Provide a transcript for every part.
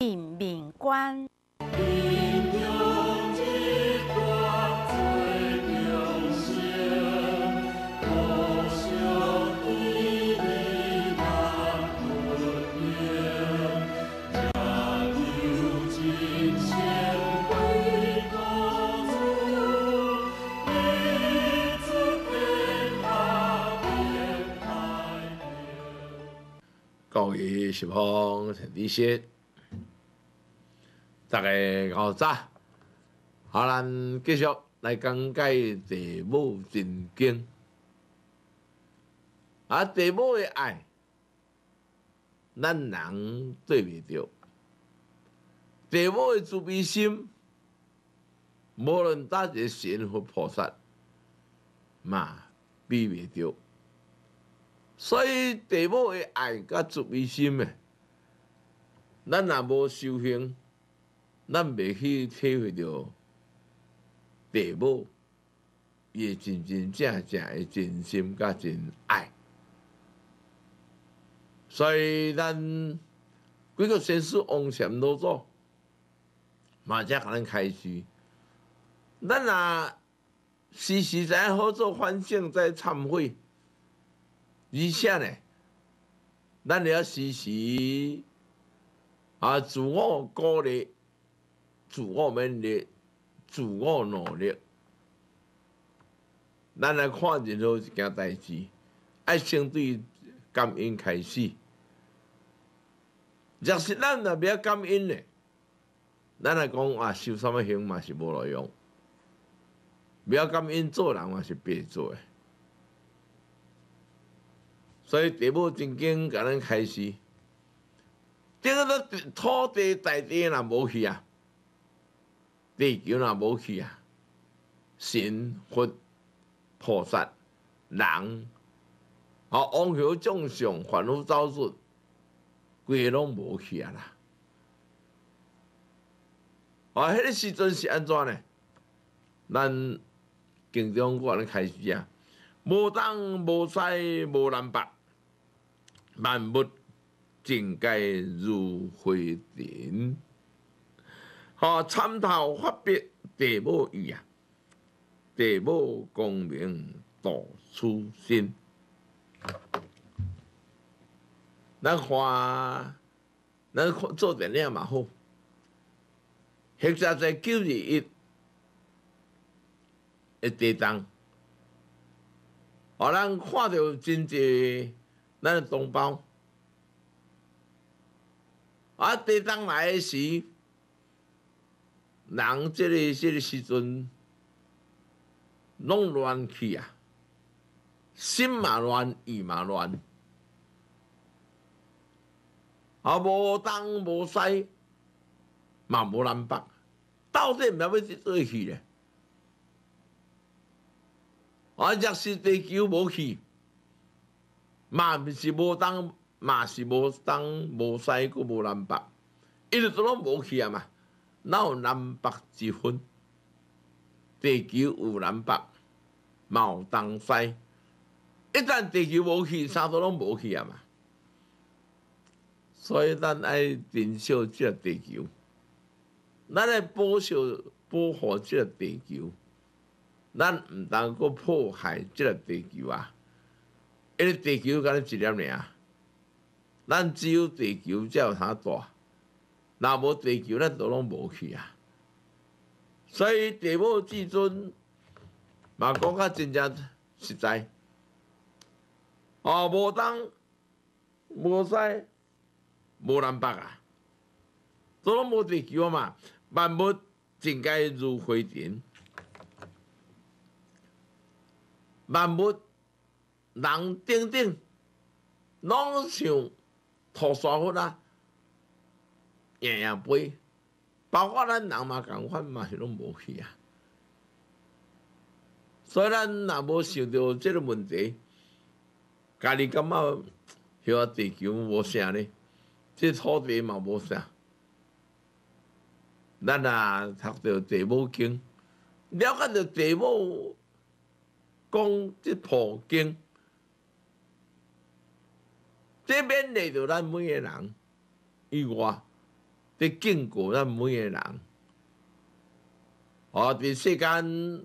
进闽关，兵勇几多催兵线，多少敌兵把路填。家留金线归高祖，女子填他别开帘。高一十方陈立新。十个五早，好，咱继续来讲解地母真经。啊，地母的爱，咱人对袂着；地母的慈悲心，无论一个神佛菩萨，嘛比袂着。所以地母的爱甲慈悲心，诶，咱也无修行。咱袂去体会到父母也真真正正的真心甲真爱，所以咱几个先师往前多做，嘛才可能开始。咱若时时在好做反省，在忏悔。而且呢，咱也要时时啊自我鼓励。自我努力，自我努力，咱来看几多一件代志，爱先对感恩开始。若是咱若袂要感恩嘞，咱来讲啊，修什么行嘛是无路用，袂要感恩做人嘛是白做诶。所以第母步经该咱开始，这个土地大地若无去啊。地球若无去啊，神佛菩萨、人、啊，万修众圣，凡夫造作，个拢无去啊啦！啊，迄个时阵是安怎呢？咱经典歌来开始啊，无当无西无南北，万物尽该如会定。好，参透分别地母语啊，地母光明道初心。咱看，咱看做点咩嘛好？或者在九二一，一地震，我咱看到真济咱同胞，啊，地震来时。人即个即个时阵拢乱去啊，心嘛乱，意嘛乱，啊无东无西，嘛无南北，到底毋知要做去咧？啊，若是地球无去，嘛毋是无东，嘛是无东无西佫无南北，一直都拢无去啊嘛。哪有南北之分，地球有南北，毛东西，一旦地球无去，啥都拢无去啊嘛。所以咱爱珍惜这地球，咱爱保守、保护这地球，咱毋通搁破坏这地球啊。因为地球干你一粒尔，啊？咱只有地球有通大。那无地球，咱都拢无去啊！所以地无至尊，嘛讲较真正实在，哦，无当无西无南北啊，都拢无地球嘛。万物尽该如灰尘，万物人等等，拢像土沙灰啦。赢赢杯，包括咱人嘛，共款嘛是拢无去啊。所以咱若无想到即个问题。家己感觉需地球无啥呢？即土地嘛无啥。咱啊读到《地母经》，了解着《地母》讲即破经，这边利着咱每个人。以外。伫经过咱每个人，哦，伫世间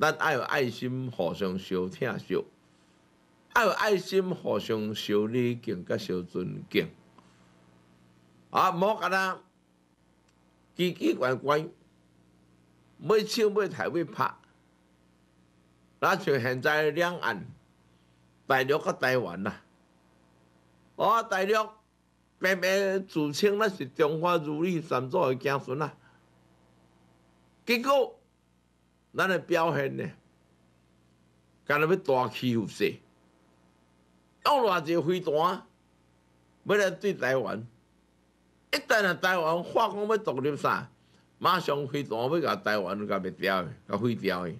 咱要有爱心，互相相疼惜；要有爱心，互相相理解，相尊敬。啊，莫干哪叽叽怪怪，每朝每台要拍，那像现在两岸大陆甲台湾呐，啊，大陆。明明自称咱是中华如意三祖的子孙啊，结果咱的表现呢，干了要大欺负谁？要偌济挥单，要来对台湾，一旦啊台湾话讲要独立啥，马上挥单要甲台湾甲灭掉，甲毁掉去。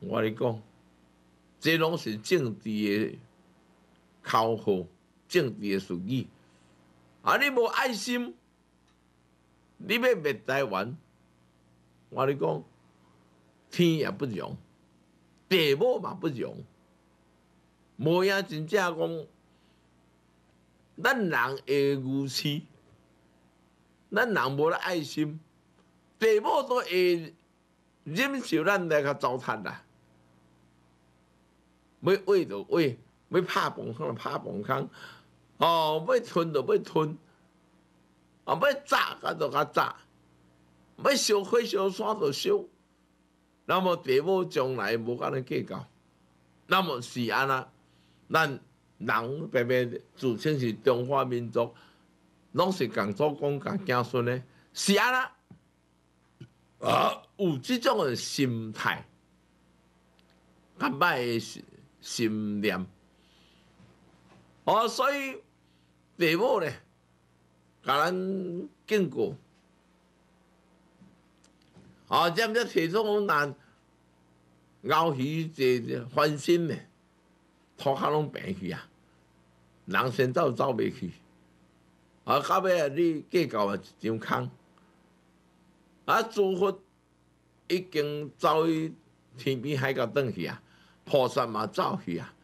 我你讲，这拢是政治的口号。政治的术语，啊！你无爱心，你要灭台湾，我你讲天也不容，地母嘛不容，无影真正讲，咱人会无耻，咱人无了爱心，地母都会忍受咱来个糟蹋啦，要畏就畏，要拍崩空就拍崩空。哦，要吞就要吞，啊，要炸噶就炸，要烧火烧山就烧。那么父母将来无甲咱计较，那么是安啦？咱人白白自称是中华民族，拢是共祖公共家孙嘞，是安啦？啊，有即种的心态，较歹的心念，哦，所以。北部咧，噶咱经过，啊，即唔即体重好难咬鱼，这翻身咧，拖下拢平去啊，人身走走未去，啊，到尾啊你计较啊一张空，啊，诸佛已经走去天边海角等去啊，菩萨嘛走去啊，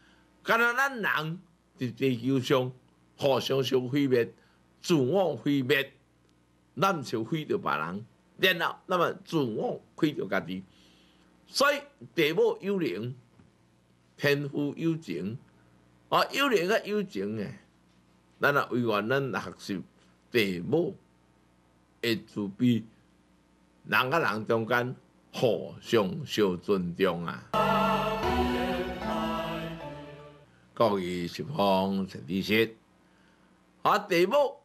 干那咱人伫地球上。互相相毁灭，自我毁灭，咱就毁着别人，然后那么自我毁着家己。所以地母幽灵，天父幽情，啊，幽灵啊，幽情哎，咱啊，为完咱学习地母，会自卑。人甲人中间互相相尊重啊。各位十方十二石。啊，第二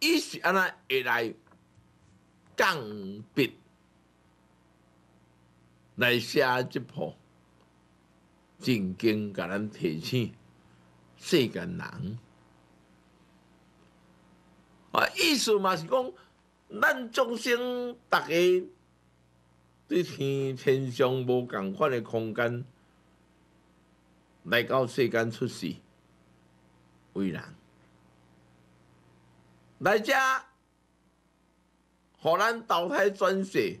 伊是安那来降笔来写击幅静经，甲咱提醒世间人。啊，意思嘛是讲，咱众生逐个对天天上无共款的空间，来到世间出世。为难，来家，可能淘汰转世，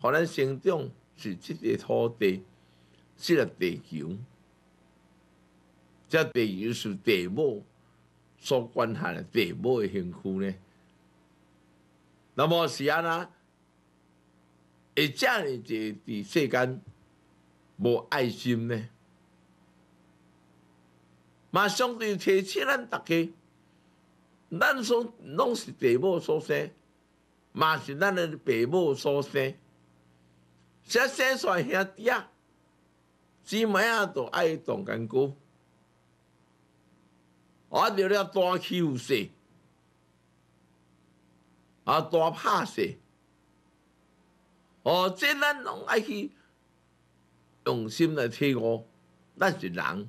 互咱成长是即个土地，即个地球，即地球是地母所管辖的地母的身躯呢。那么是安那，会这样的一个世间无爱心呢？嘛，相对提恤咱大家，咱说拢是父母所生，嘛是咱的父母所生，一生出来兄弟啊，姊妹啊，都爱动干戈，啊，为了大负死，啊，大怕死，哦，即咱拢爱去用心来体我，咱是人。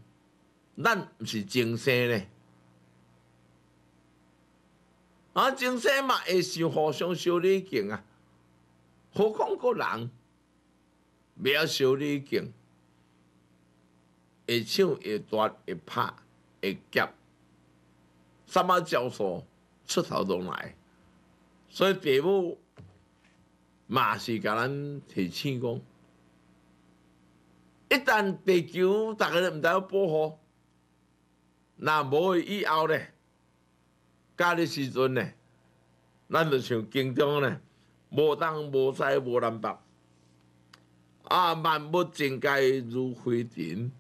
咱毋是精神呢，啊，精神嘛会想互相修理敬啊，何况个人，不要修理敬，会抢会夺会拍会急，什么招数出头都来，所以爸母嘛是甲咱提醒讲，一旦地球逐个都毋知要保护。那无以后咧，家咧时阵咧，咱就像经典咧，无东无西无南北，啊万物静界如灰尘，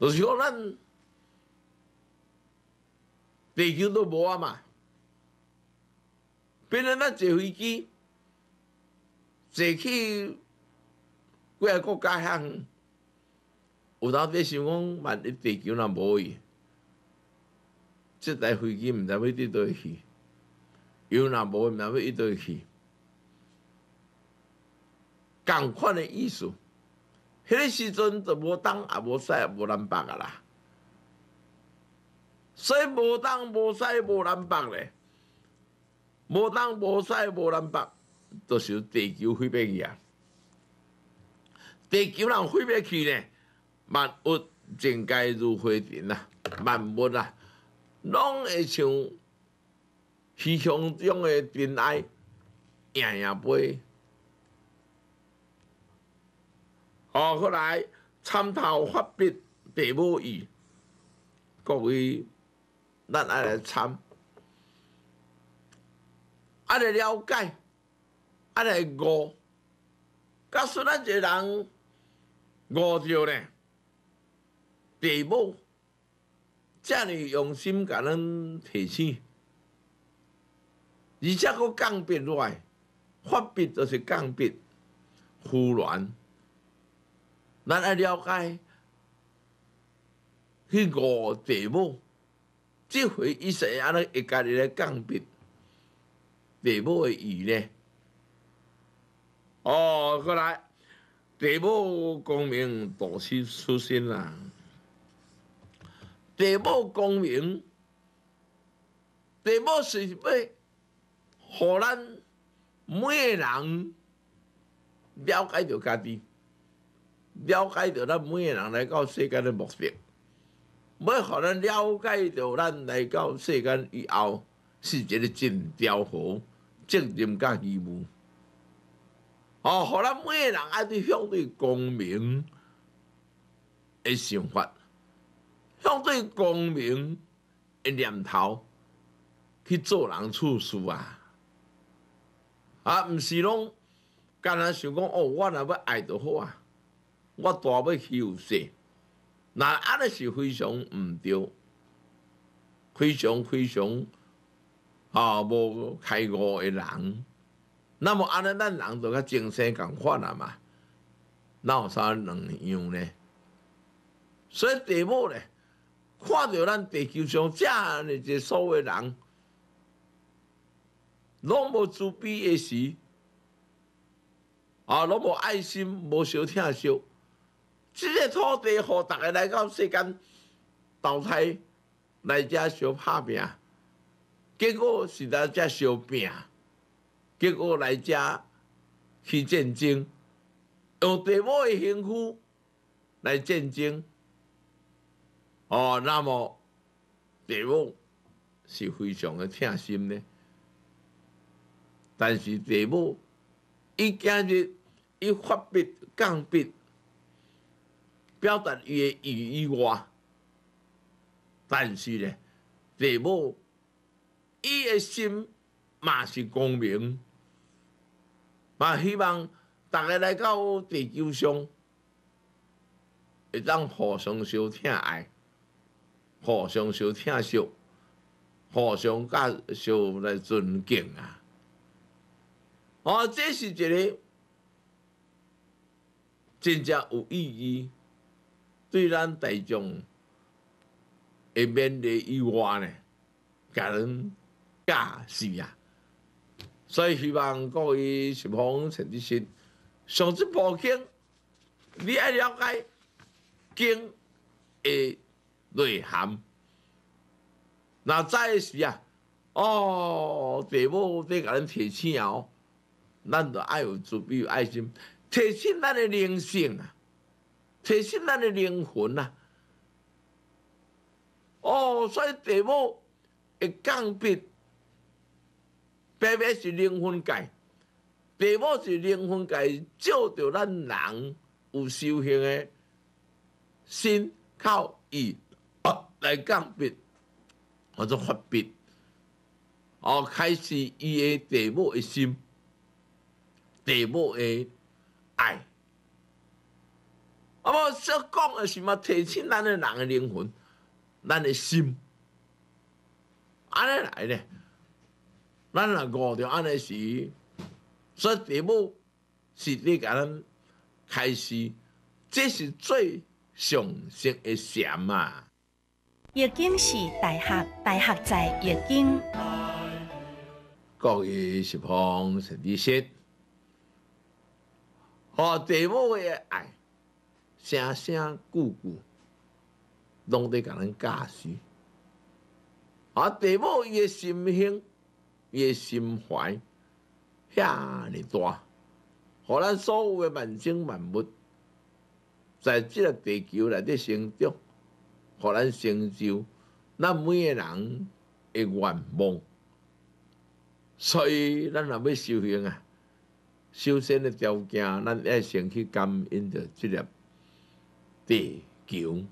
就是讲咱地球都无啊嘛，变咱坐飞机，坐去几个国家乡。有倒在想讲，万一地球若无去，即台飞机毋知飞倒去，有若无毋知伊倒去，共款的意思。迄个时阵，就无当也无使也无人啊啦。所以无当无使无人放咧，无当无使无人放，就是地球飞灭去啊！地球人飞灭去咧。万物正该如花瓶啊，万物啊，拢会像虚像中的真爱，行行飞。好，后来参透法壁，得无义。各位，咱爱来参，爱来了解，爱来悟，假使咱一人悟着呢。地母，真会用心甲咱提醒，而且个刚愎赖，发脾就是刚愎，胡乱。难爱了解，迄个地母，即回伊时安尼一家人的刚愎，地母的已呢。哦，过来，地母功明大慈出心啦。爸母公民，爸母是要，让咱每个人了解着家己，了解着咱每个人来到世间的目的，要让咱了解着咱来到世间以后是一个真调好责任甲义务。哦，让咱每个人爱对相对公平诶，想法。相对光明的念头去做人处事啊，啊，毋是拢干那想讲哦，我若要爱就好啊，我大要休息，那安尼是非常毋对，非常非常啊，无开悟的人，那么安尼咱人就甲精神共款啊嘛，有啥两样呢？所以底部呢？看到咱地球上遮尔这所谓人，拢无慈悲的时，啊，拢无爱心，无小疼惜。即个土地互大家来到世间投胎，来遮小拍拼，结果是来遮小拼，结果来遮去战争，用地母的幸福来战争。哦，那么地母是非常的疼心呢。但是地母，伊今日伊发笔降笔，表达伊的意义外。但是呢，地母伊的心嘛是光明，嘛希望大家来到地球上，会当互相相疼爱。互相相疼惜，互相甲相来尊敬啊！哦，这是一个真正有意义，对咱大众会免得意外呢，甲人家是啊。所以希望各位十方诚之心，上知破境，你爱了解经，诶。内涵，那再是啊，哦，父母在甲人提醒哦，咱就爱有慈悲有爱心，提醒咱的灵性啊，提醒咱的灵魂啊。哦，所以父母会降笔，特别是灵魂界，父母是灵魂界，照着咱人有修行的心靠意。来讲笔，或者发笔，我开始伊爱地母的心，地母的爱，阿不，说讲的是嘛？提升咱个人的灵魂，咱的心，安尼来呢？咱阿搞着安尼死，说以地母是甲咱开始，这是最上先的神嘛。玉经是大学，大学在玉经。国位十方是利益，和地母的爱，声声句句，拢在给人教书。啊，地母伊的心胸、伊的心怀，遐尼大，和咱所有的万生万物，在这个地球内底成长。互咱成就咱每个人的愿望，所以咱若要修行啊，修行的条件，咱要先去感应着即粒地球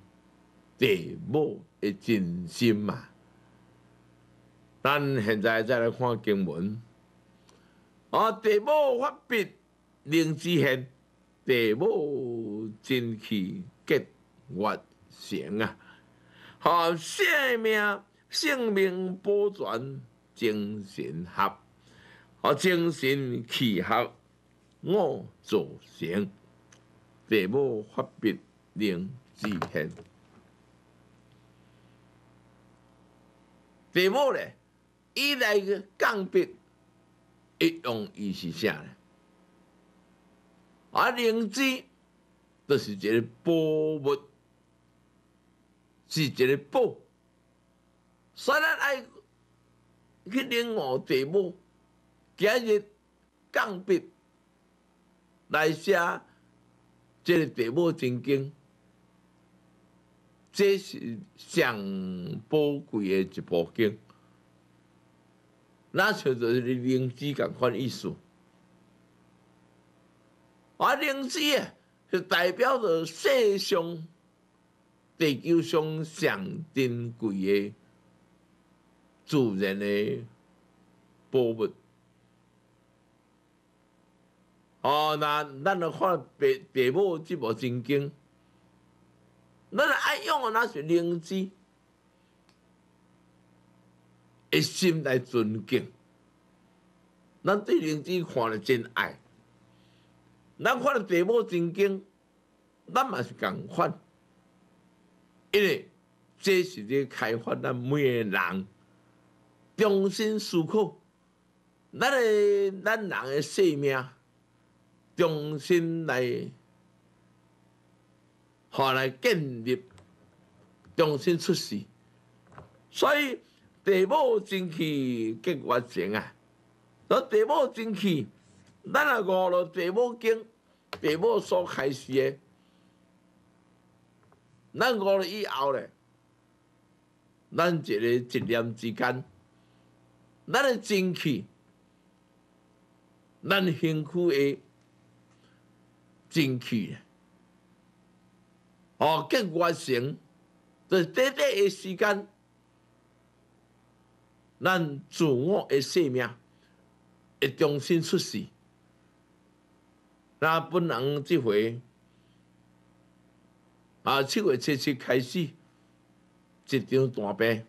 地母的真心啊。咱现在再来看经文，啊，地母发笔，灵之现，地母真气结月成啊。好性命，性命保全，精神合，好精神契合，我做成。父母发别灵知天，父母咧伊来个降兵，一用伊是啥咧。啊，灵芝，都是一个宝物。是一个宝。所以咱爱去领五题母，今日刚笔来写这个题母真经》，这是上宝贵的一部经。那就是灵芝共款意思，啊，灵芝啊，是代表着世上。地球上上珍贵的自然的宝物，哦，那咱来看《爸爸母白宝真经》，咱爱用那是灵芝，一心来尊敬，咱对灵芝看得真爱，咱看《爸母真经》，咱嘛是共款。因为这是咧开发咱每个人，重新思考，咱咱人的生命，重新来，何来建立，重新出世。所以地母真气结完成啊！若地母真气，咱若五了地母经，地母所开始的。咱五了以后咧，咱一个一念之间，咱的精气，咱辛苦的精气，哦，更完成，在短短的时间，咱自我的生命，会重新出世，那本人即回。啊，七月七七开始，一场大病，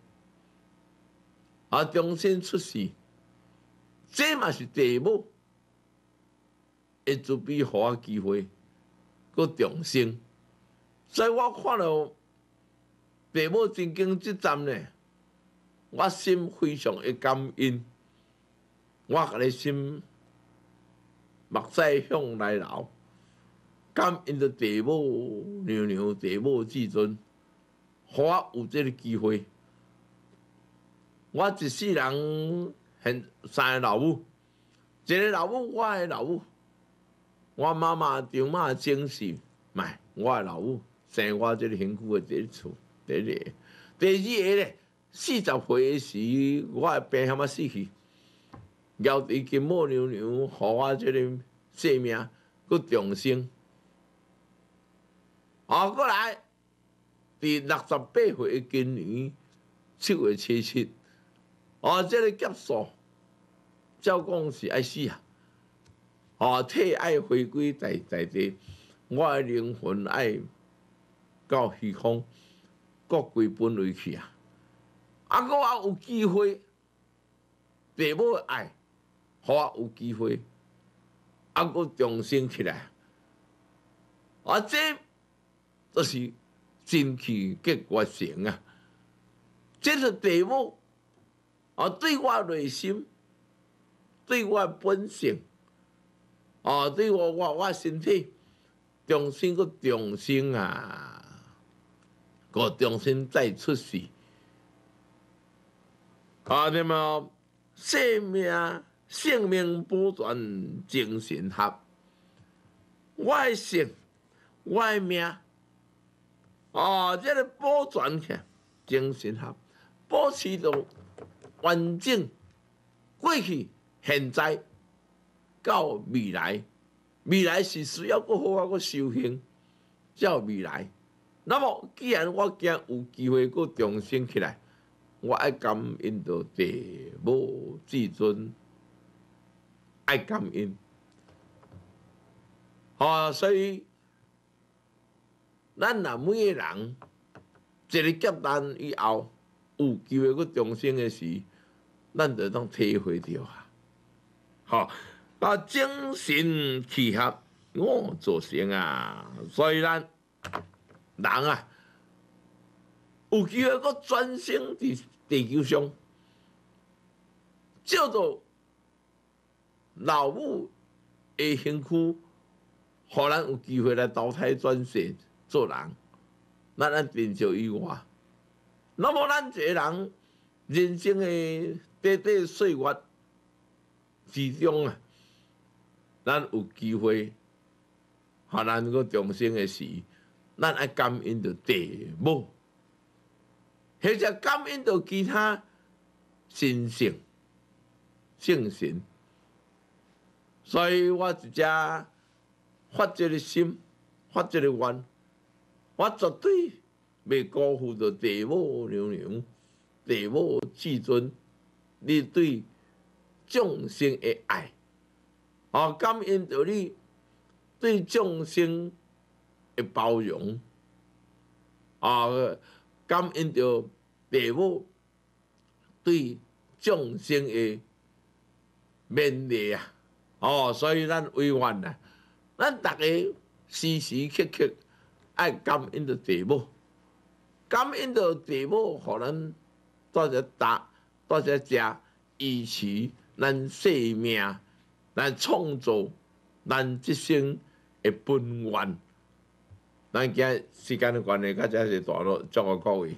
啊，重新出世，这嘛是地母，一就比好机会，搁重生。所以我看了地母真经这站呢，我心非常的感恩，我个心，目屎向内流。感恩的爹母娘娘、爹母至尊，互我有即个机会。我一世人很三个老母，一个老母，我的老母，我妈妈、长妈、惊喜，买我的老母生我即个幸福的第一次，第个，第二个咧，四十岁时我病险么死去，要滴金母、娘娘，互我即个生命搁重生。好过来，第六十八回今年七月七七，哦，这个结束，照讲是爱死啊！哦，体爱回归在在地，我灵魂爱到虚空，各归本位去啊！啊，哥啊，有机会，父母爱，好啊，有机会，啊，哥重生起来，啊，这。都是心气结决心啊！这是题目啊，对我内心，对我本性，啊，对我我我身体，重新个重新啊，个重新再出世。啊！那么生命，性命不转，精神合外性，外命。啊，即个保存起来，精神哈，保持到完整，过去、现在到未来，未来是需要我好好个修行，叫未来。那么，既然我今有机会个重生起来，我爱感恩着地无至尊，爱感恩。啊，所以。咱啊，每个人一个结单以后有机会个重生诶时，咱就当体会着啊！吼把精神契合我做成啊。所以咱人啊，有机会个转生伫地球上叫做老母爱心苦，互咱有机会来投胎转生。做人，那咱成就于我。那么咱一个人，人生的短短岁月之中啊，咱有机会，互咱够重生的时，咱爱感恩着地母，或者感恩着其他心性、精神。所以，我一遮发这个心，发这个愿。我绝对未辜负着地母娘娘、地母至尊，你对众生的爱，啊！感恩着你对众生的包容，啊！感恩着地母对众生的勉励啊！哦，所以咱委婉啊，咱逐个时时刻刻。爱感恩的父母，感恩的父母，互咱大家搭、大家吃，以此咱生命、能创造、咱一生的本源。咱今时间的关系，今则是大了，祝贺各位。